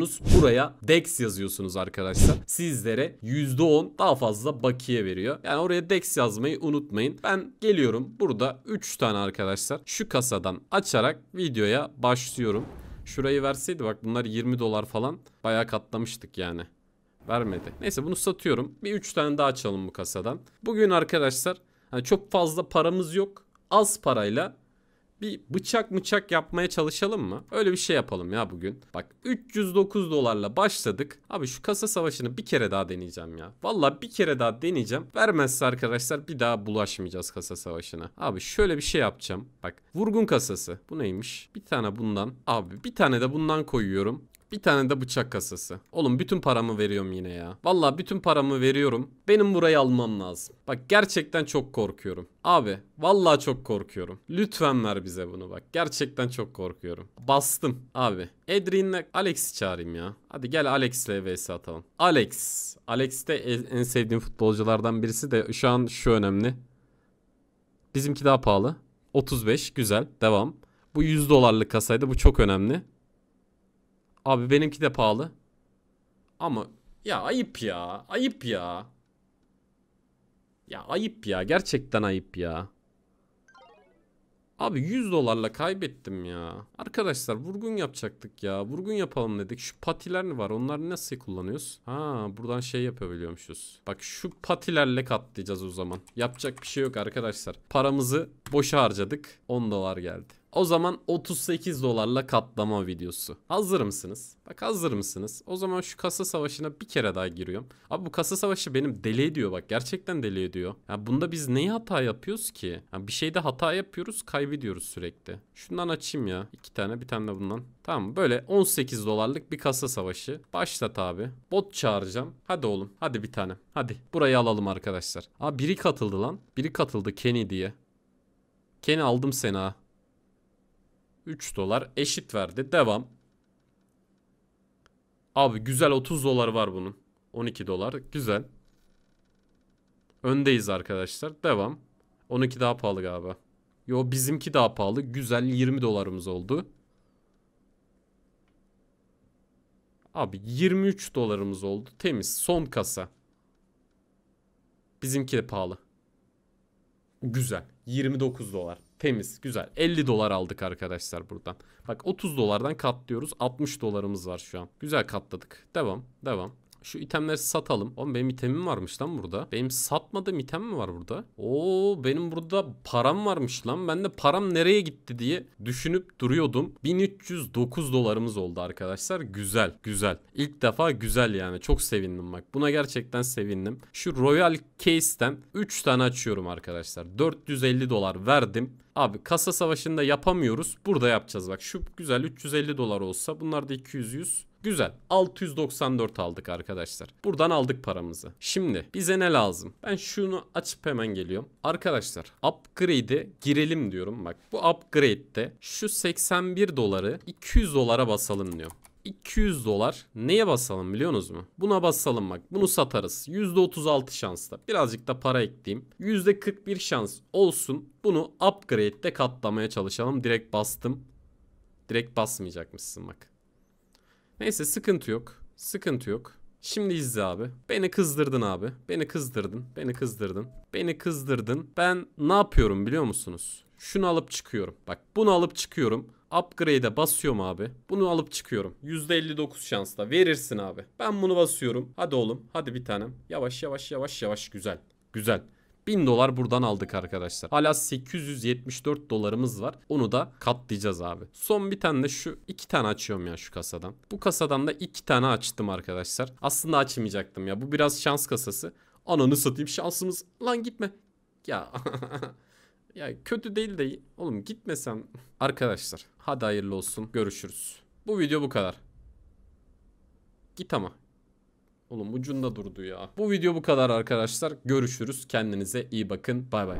yapıyorsunuz. Buraya DEX yazıyorsunuz arkadaşlar. Sizlere %10 daha fazla bakiye veriyor. Yani oraya DEX yazmayı unutmayın. Ben geliyorum burada 3 tane arkadaşlar şu kasadan açarak videoya başlıyorum. Şurayı verseydi bak bunlar 20 dolar falan bayağı katlamıştık yani. Vermedi. Neyse bunu satıyorum. Bir 3 tane daha açalım bu kasadan. Bugün arkadaşlar hani çok fazla paramız yok. Az parayla bir bıçak mıçak yapmaya çalışalım mı? Öyle bir şey yapalım ya bugün. Bak 309 dolarla başladık. Abi şu kasa savaşını bir kere daha deneyeceğim ya. Valla bir kere daha deneyeceğim. Vermezse arkadaşlar bir daha bulaşmayacağız kasa savaşına. Abi şöyle bir şey yapacağım. Bak vurgun kasası. Bu neymiş? Bir tane bundan. Abi bir tane de bundan koyuyorum. Bir tane de bıçak kasası. Oğlum bütün paramı veriyorum yine ya. Valla bütün paramı veriyorum. Benim burayı almam lazım. Bak gerçekten çok korkuyorum. Abi valla çok korkuyorum. Lütfen ver bize bunu bak. Gerçekten çok korkuyorum. Bastım abi. Edrin'le Alex'i çağırayım ya. Hadi gel Alex'le e vs atalım. Alex. Alex de e, en sevdiğim futbolculardan birisi de şu an şu önemli. Bizimki daha pahalı. 35 güzel devam. Bu 100 dolarlık kasaydı bu çok önemli. Abi benimki de pahalı. Ama ya ayıp ya. Ayıp ya. Ya ayıp ya. Gerçekten ayıp ya. Abi 100 dolarla kaybettim ya. Arkadaşlar vurgun yapacaktık ya. Vurgun yapalım dedik. Şu patiler ne var? Onları nasıl kullanıyoruz? Ha buradan şey yapabiliyormuşuz. Bak şu patilerle katlayacağız o zaman. Yapacak bir şey yok arkadaşlar. Paramızı boşa harcadık. 10 dolar geldi. O zaman 38 dolarla katlama videosu. Hazır mısınız? Bak hazır mısınız? O zaman şu kasa savaşına bir kere daha giriyorum. Abi bu kasa savaşı benim deli ediyor bak. Gerçekten deli ediyor. Ya bunda biz neyi hata yapıyoruz ki? Ya bir şeyde hata yapıyoruz kaybediyoruz sürekli. Şundan açayım ya. iki tane bir tane de bundan. Tamam böyle 18 dolarlık bir kasa savaşı. Başlat abi. Bot çağıracağım. Hadi oğlum. Hadi bir tane. Hadi. Burayı alalım arkadaşlar. Abi biri katıldı lan. Biri katıldı Kenny diye. Kenny aldım seni ha. 3 dolar eşit verdi. Devam. Abi güzel 30 dolar var bunun. 12 dolar. Güzel. Öndeyiz arkadaşlar. Devam. 12 daha pahalı galiba. Yo bizimki daha pahalı. Güzel 20 dolarımız oldu. Abi 23 dolarımız oldu. Temiz. Son kasa. Bizimki de pahalı. Güzel. 29 dolar. Temiz güzel 50 dolar aldık arkadaşlar buradan. Bak 30 dolardan katlıyoruz 60 dolarımız var şu an. Güzel katladık. Devam devam şu itemleri satalım. Oğlum benim itemim varmış lan burada. Benim satmadığım item mi var burada? Oo benim burada param varmış lan. Ben de param nereye gitti diye düşünüp duruyordum. 1309 dolarımız oldu arkadaşlar. Güzel güzel. İlk defa güzel yani. Çok sevindim bak. Buna gerçekten sevindim. Şu Royal Case'ten 3 tane açıyorum arkadaşlar. 450 dolar verdim. Abi kasa savaşında yapamıyoruz. Burada yapacağız bak. Şu güzel 350 dolar olsa bunlar da 200 100 Güzel. 694 aldık arkadaşlar. Buradan aldık paramızı. Şimdi bize ne lazım? Ben şunu açıp hemen geliyorum. Arkadaşlar upgrade'e girelim diyorum. Bak bu upgrade'de şu 81 doları 200 dolara basalım diyorum. 200 dolar neye basalım biliyorsunuz mu? Buna basalım bak bunu satarız. %36 şansla birazcık da para ekleyeyim. %41 şans olsun bunu upgrade'de katlamaya çalışalım. Direkt bastım. Direkt basmayacakmışsın bak. Neyse sıkıntı yok. Sıkıntı yok. Şimdi izle abi. Beni kızdırdın abi. Beni kızdırdın. Beni kızdırdın. Beni kızdırdın. Ben ne yapıyorum biliyor musunuz? Şunu alıp çıkıyorum. Bak bunu alıp çıkıyorum. Upgrade'e basıyorum abi. Bunu alıp çıkıyorum. %59 şansla. Verirsin abi. Ben bunu basıyorum. Hadi oğlum. Hadi bir tanem. Yavaş yavaş yavaş yavaş. Güzel. Güzel. 1000 dolar buradan aldık arkadaşlar. Hala 874 dolarımız var. Onu da katlayacağız abi. Son bir tane de şu iki tane açıyorum ya şu kasadan. Bu kasadan da iki tane açtım arkadaşlar. Aslında açmayacaktım ya. Bu biraz şans kasası. Ananı satayım şansımız. Lan gitme. Ya. ya kötü değil de oğlum gitmesem. Arkadaşlar hadi hayırlı olsun. Görüşürüz. Bu video bu kadar. Git ama. Oğlum ucunda durdu ya. Bu video bu kadar arkadaşlar. Görüşürüz. Kendinize iyi bakın. Bay bay.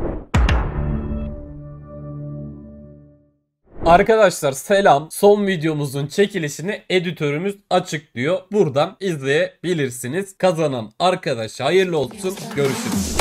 Arkadaşlar selam. Son videomuzun çekilişini editörümüz açıklıyor. Buradan izleyebilirsiniz. Kazanan arkadaş hayırlı olsun. Görüşürüz.